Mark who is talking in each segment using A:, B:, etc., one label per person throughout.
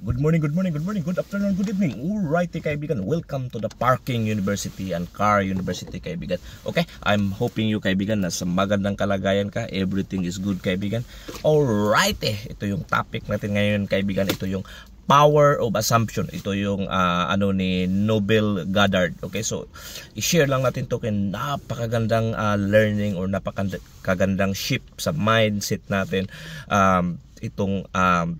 A: Good morning, good morning, good morning, good afternoon, good evening. Alrighty eh, kaibigan, welcome to the Parking University and Car University kaibigan. Okay, I'm hoping you kaibigan na sa magandang kalagayan ka, everything is good kaibigan. Alrighty, eh, ito yung topic natin ngayon kaibigan, ito yung power of assumption ito yung uh, ano ni Nobel Goddard okay so i-share lang natin to kay napakagandang uh, learning or napakagandang shift sa mindset natin um, itong um,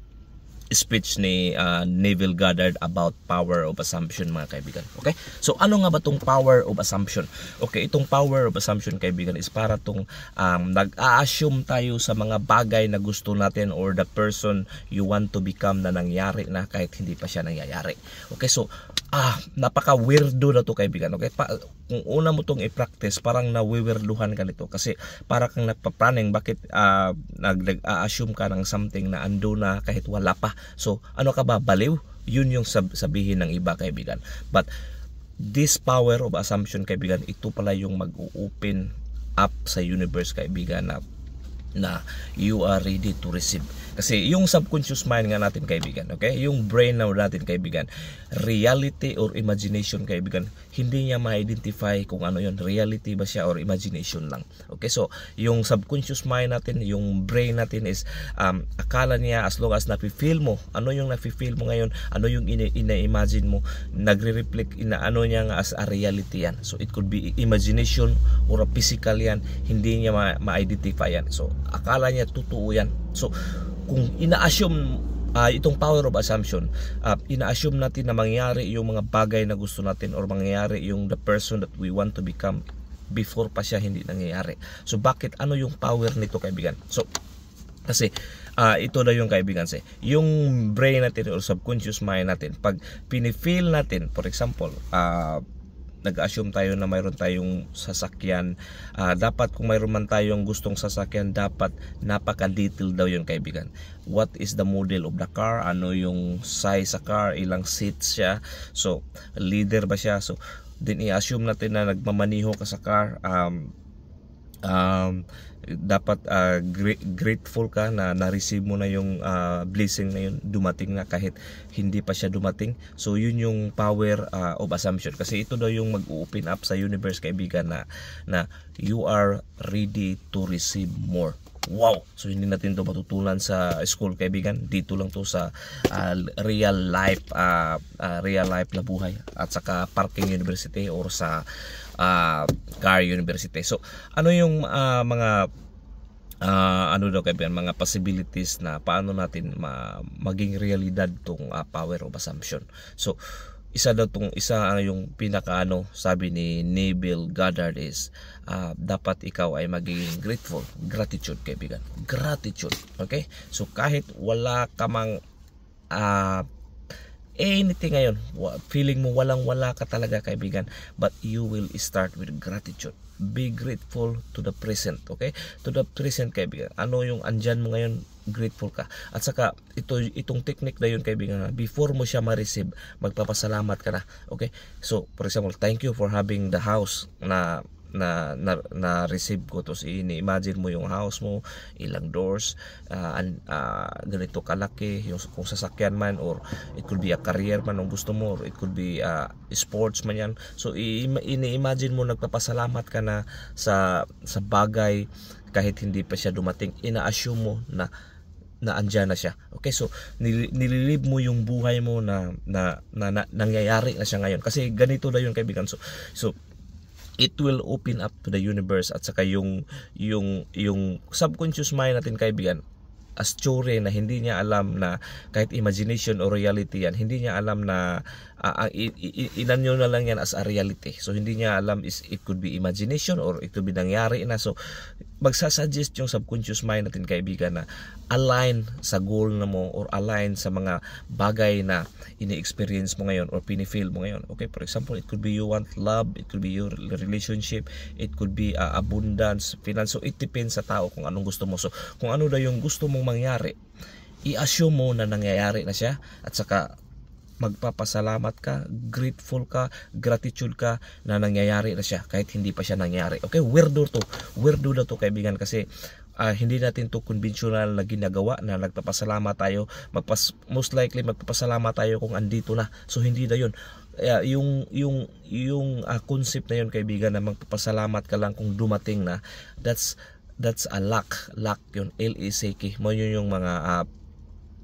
A: speech ni uh, Neville Goddard about power of assumption mga kaibigan. Okay? So ano nga ba tong power of assumption? Okay, itong power of assumption kaibigan is para tong um, nag-a-assume tayo sa mga bagay na gusto natin or the person you want to become na nangyari na kahit hindi pa siya nangyayari. Okay, so ah, napaka weirdo na to kaibigan. Okay? Pa, kung una mo tong i-practice, parang nawiwerduhan ka nito kasi para kang nagpa nagpapraning bakit uh, ah, nag-assume ka ng something na ando na kahit wala pa So, ano ka ba, baliw? Yun yung sab- sabihin ng iba, kaibigan. But, this power of assumption, kaibigan, ito pala yung mag-open up sa universe, kaibigan, na na you are ready to receive. Kasi yung subconscious mind nga natin kaibigan, okay? Yung brain na natin kaibigan, reality or imagination kaibigan, hindi niya ma-identify kung ano yon reality ba siya or imagination lang. Okay, so yung subconscious mind natin, yung brain natin is um, akala niya as long as napi-feel mo, ano yung napi-feel mo ngayon, ano yung ina-imagine mo, nagre-reflect ina ano niya nga as a reality yan. So it could be imagination or a physical yan, hindi niya ma-identify yan. So akala niya totoo yan. So, kung ina-assume uh, itong power of assumption, uh, ina-assume natin na mangyari yung mga bagay na gusto natin or mangyari yung the person that we want to become before pa siya hindi nangyayari. So, bakit? Ano yung power nito, kaibigan? So, kasi uh, ito na yung kaibigan say. Yung brain natin or subconscious mind natin, pag pinifeel natin, for example, uh, nag-assume tayo na mayroon tayong sasakyan. Uh, dapat kung mayroon man tayong gustong sasakyan, dapat napaka-detail daw yung kaibigan. What is the model of the car? Ano yung size sa car? Ilang seats siya? So, leader ba siya? So, din i-assume natin na nagmamaniho ka sa car. Um, um, dapat uh, ah, gra- grateful ka na na-receive mo na yung uh, blessing na yun dumating na kahit hindi pa siya dumating so yun yung power uh, of assumption kasi ito daw yung mag-open up sa universe kaibigan na na you are ready to receive more Wow! So hindi natin to matutunan sa school kaibigan. Dito lang to sa uh, real life uh, uh, real life na buhay at saka Parking University or sa uh, ah, Car University. So, ano yung uh, mga uh, ano daw kaibigan, mga possibilities na paano natin ma maging realidad tong uh, power of assumption. So, isa daw tong isa ang yung pinaka ano sabi ni Neville Goddard is uh, dapat ikaw ay maging grateful gratitude kaibigan gratitude okay so kahit wala ka mang uh, anything ngayon, feeling mo walang-wala ka talaga kaibigan, but you will start with gratitude. Be grateful to the present, okay? To the present kaibigan. Ano yung andyan mo ngayon, grateful ka. At saka ito itong technique na yun kaibigan, before mo siya ma-receive, magpapasalamat ka na, okay? So, for example, thank you for having the house na na, na, na receive ko to si ini imagine mo yung house mo ilang doors uh, ah, and, uh, ah, ganito kalaki yung kung sasakyan man or it could be a career man ang gusto mo or it could be uh, sports man yan so ini-imagine mo nagpapasalamat ka na sa sa bagay kahit hindi pa siya dumating ina-assume mo na na andyan na siya. Okay, so nililib mo yung buhay mo na, na, na, na nangyayari na siya ngayon. Kasi ganito na yun kaibigan. So, so it will open up to the universe at saka yung yung yung subconscious mind natin kaibigan as story na hindi niya alam na kahit imagination o reality yan hindi niya alam na uh, ilan nyo na lang yan as a reality. So hindi niya alam is it could be imagination or it could be nangyari na. So magsasuggest yung subconscious mind natin kaibigan na align sa goal na mo or align sa mga bagay na ini-experience mo ngayon or pinifeel mo ngayon. Okay, for example, it could be you want love, it could be your relationship, it could be uh, abundance, finance. So it depends sa tao kung anong gusto mo. So kung ano daw yung gusto mong mangyari, i-assume mo na nangyayari na siya at saka magpapasalamat ka, grateful ka, gratitude ka na nangyayari na siya kahit hindi pa siya nangyayari. Okay, weirdo to. Weirdo na to kaibigan kasi uh, hindi natin to conventional na ginagawa na nagpapasalamat tayo magpas most likely magpapasalamat tayo kung andito na so hindi na yun uh, yung yung yung uh, concept na yun kaibigan na magpapasalamat ka lang kung dumating na that's that's a luck luck yun L A e C K mo yun yung mga uh,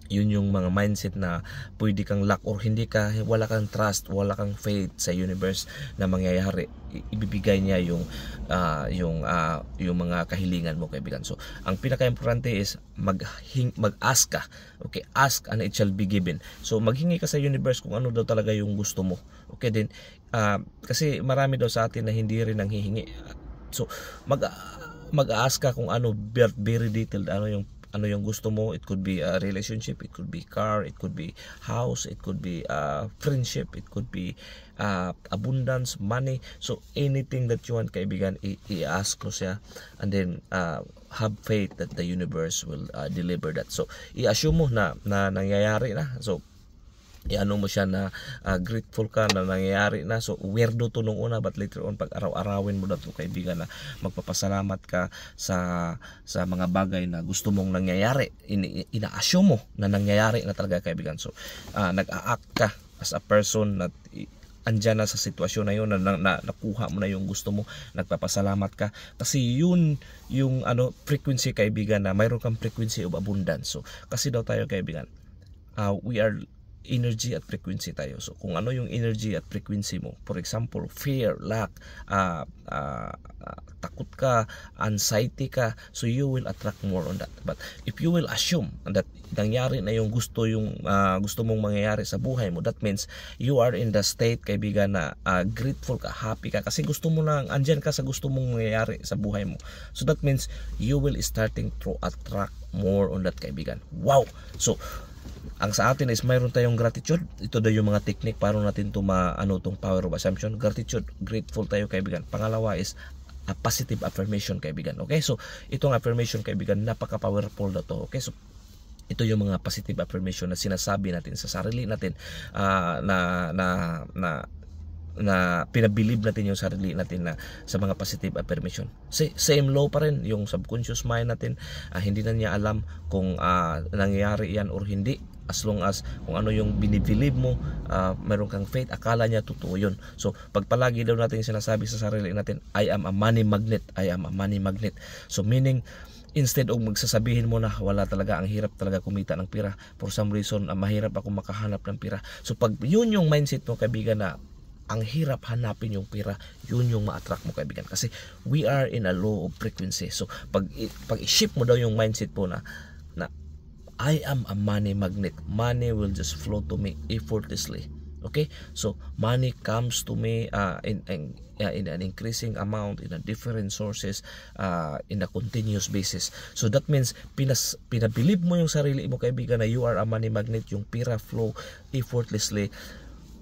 A: yun yung mga mindset na pwede kang lack or hindi ka wala kang trust wala kang faith sa universe na mangyayari ibibigay niya yung uh, yung uh, yung mga kahilingan mo kaibigan so ang pinaka-importante is maghing mag-ask ka okay ask and it shall be given so maghingi ka sa universe kung ano daw talaga yung gusto mo okay then uh, kasi marami daw sa atin na hindi rin ang hihingi so mag mag-ask ka kung ano very detailed ano yung ano yung gusto mo. It could be a relationship, it could be car, it could be house, it could be a uh, friendship, it could be uh, abundance, money. So anything that you want kaibigan, i-ask ko siya and then uh, have faith that the universe will uh, deliver that. So i-assume mo na, na nangyayari na. So iano mo siya na uh, grateful ka na nangyayari na so weirdo to nung una but later on pag araw-arawin mo na to kaibigan na ah, magpapasalamat ka sa sa mga bagay na gusto mong nangyayari In, ina mo na nangyayari na talaga kaibigan so uh, nag-a-act ka as a person na andyan na sa sitwasyon na yun na, na, na nakuha mo na yung gusto mo nagpapasalamat ka kasi yun yung ano frequency kaibigan na mayroon kang frequency of abundance so kasi daw tayo kaibigan uh, we are energy at frequency tayo. So kung ano yung energy at frequency mo, for example, fear, lack, uh, uh, uh, takot ka, anxiety ka, so you will attract more on that. But if you will assume that nangyari na yung gusto yung uh, gusto mong mangyayari sa buhay mo, that means you are in the state kaibigan na uh, grateful ka, happy ka kasi gusto mo lang andyan ka sa gusto mong mangyayari sa buhay mo. So that means you will starting to attract more on that kaibigan. Wow. So ang sa atin is mayroon tayong gratitude ito daw yung mga technique para natin to maano tong power of assumption gratitude grateful tayo kaibigan pangalawa is a positive affirmation kaibigan okay so itong affirmation kaibigan napaka powerful na to okay so ito yung mga positive affirmation na sinasabi natin sa sarili natin uh, na na na na pinabilib natin yung sarili natin na sa mga positive affirmation. Same law pa rin yung subconscious mind natin, uh, hindi na niya alam kung uh, ah, nangyayari yan or hindi as long as kung ano yung binibilib mo uh, meron kang faith akala niya totoo yun so pag palagi daw natin sinasabi sa sarili natin I am a money magnet I am a money magnet so meaning instead of magsasabihin mo na wala talaga ang hirap talaga kumita ng pira for some reason uh, mahirap ako makahanap ng pira so pag yun yung mindset mo kaibigan na ang hirap hanapin yung pera, yun yung ma-attract mo kaibigan. Kasi we are in a low of frequency. So pag, pag i-shift mo daw yung mindset po na, na I am a money magnet. Money will just flow to me effortlessly. Okay? So money comes to me uh, in, in, in an increasing amount in a different sources uh, in a continuous basis. So that means pinas, pinabilib mo yung sarili mo kaibigan na you are a money magnet, yung pera flow effortlessly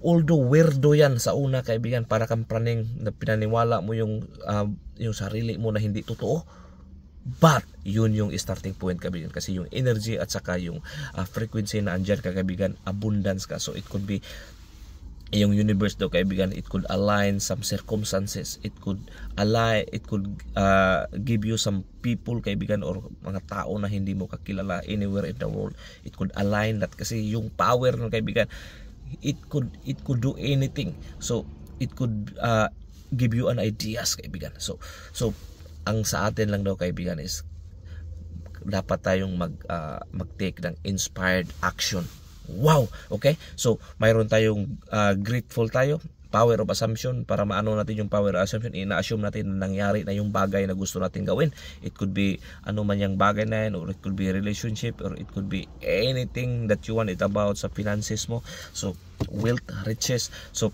A: Although weirdo yan sa una kaibigan para kang praning na pinaniwala mo yung, uh, yung sarili mo na hindi totoo. But yun yung starting point kaibigan kasi yung energy at saka yung uh, frequency na andyan kaibigan, abundance ka. So it could be yung universe daw kaibigan it could align some circumstances it could align it could uh, give you some people kaibigan or mga tao na hindi mo kakilala anywhere in the world it could align that kasi yung power ng kaibigan it could it could do anything so it could uh, give you an ideas kaibigan so so ang sa atin lang daw kaibigan is dapat tayong mag uh, mag ng inspired action wow okay so mayroon tayong uh, grateful tayo power of assumption para maano natin yung power of assumption ina-assume eh, natin na nangyari na yung bagay na gusto natin gawin it could be ano man yung bagay na yan or it could be relationship or it could be anything that you want it about sa finances mo so wealth riches so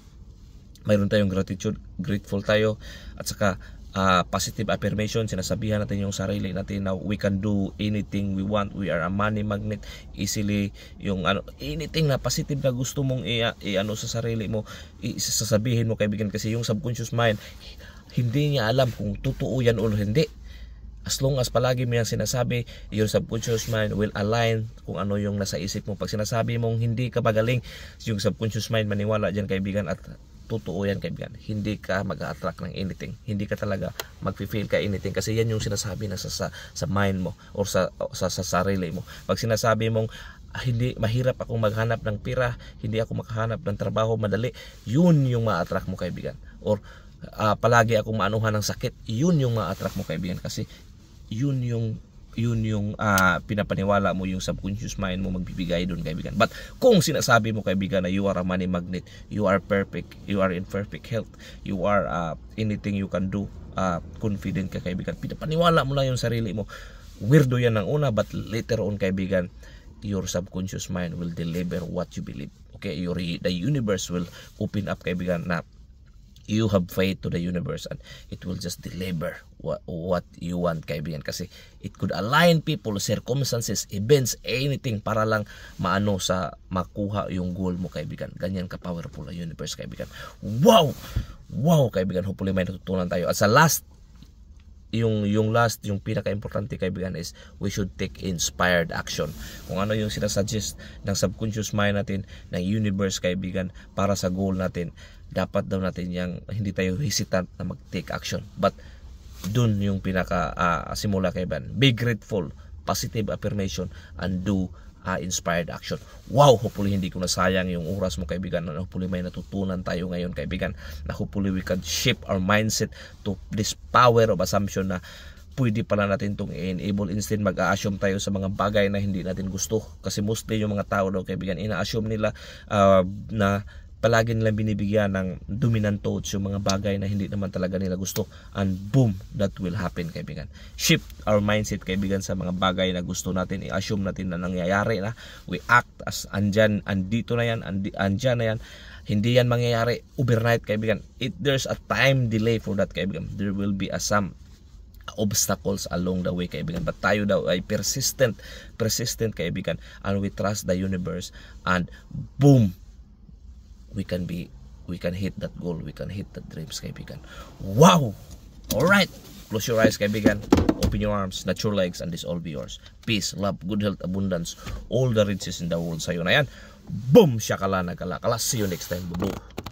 A: mayroon tayong gratitude grateful tayo at saka uh, positive affirmation, sinasabihan natin yung sarili natin na we can do anything we want, we are a money magnet, easily yung ano, anything na positive na gusto mong i-ano sa sarili mo, isasabihin mo kaibigan kasi yung subconscious mind, hindi niya alam kung totoo yan o hindi. As long as palagi mo yan sinasabi, your subconscious mind will align kung ano yung nasa isip mo. Pag sinasabi mong hindi ka magaling, yung subconscious mind maniwala dyan kaibigan at totoo yan kaibigan. Hindi ka mag-attract ng anything. Hindi ka talaga mag-feel ka anything kasi yan yung sinasabi na sa, sa, sa mind mo or sa, sa, sa sarili mo. Pag sinasabi mong ah, hindi mahirap akong maghanap ng pira, hindi ako makahanap ng trabaho madali, yun yung ma-attract mo kaibigan. Or uh, palagi akong maanuhan ng sakit, yun yung ma-attract mo kaibigan kasi yun yung yun yung uh, pinapaniwala mo yung subconscious mind mo magbibigay doon kaibigan but kung sinasabi mo kaibigan na you are a money magnet you are perfect you are in perfect health you are uh, anything you can do uh, confident ka kaibigan pinapaniwala mo lang yung sarili mo weirdo yan ng una but later on kaibigan your subconscious mind will deliver what you believe okay your the universe will open up kaibigan na you have faith to the universe and it will just deliver what, what you want kaibigan kasi it could align people circumstances events anything para lang maano sa makuha yung goal mo kaibigan ganyan ka powerful ang universe kaibigan wow wow kaibigan hopefully may natutunan tayo at sa last yung yung last yung pinaka-importante kaibigan is we should take inspired action. Kung ano yung sinasuggest ng subconscious mind natin ng universe kaibigan para sa goal natin dapat daw natin yang hindi tayo hesitant na mag-take action. But dun yung pinaka uh, simula kay Ban. Be grateful, positive affirmation, and do uh, inspired action. Wow, hopefully hindi ko nasayang yung oras mo kaibigan. And hopefully may natutunan tayo ngayon kaibigan na hopefully we can shift our mindset to this power of assumption na pwede pala natin itong i-enable instead mag-assume tayo sa mga bagay na hindi natin gusto kasi mostly yung mga tao daw kaibigan ina-assume nila uh, na palagi nilang binibigyan ng dominant thoughts yung mga bagay na hindi naman talaga nila gusto and boom that will happen kaibigan shift our mindset kaibigan sa mga bagay na gusto natin i-assume natin na nangyayari na we act as andyan andito na yan and, andyan na yan hindi yan mangyayari overnight kaibigan it there's a time delay for that kaibigan there will be a some obstacles along the way kaibigan but tayo daw ay persistent persistent kaibigan and we trust the universe and boom we can be we can hit that goal we can hit that dreams kaibigan wow all right close your eyes kaibigan open your arms not your legs and this all be yours peace love good health abundance all the riches in the world sa'yo na yan boom shakalana kala kala see you next time bye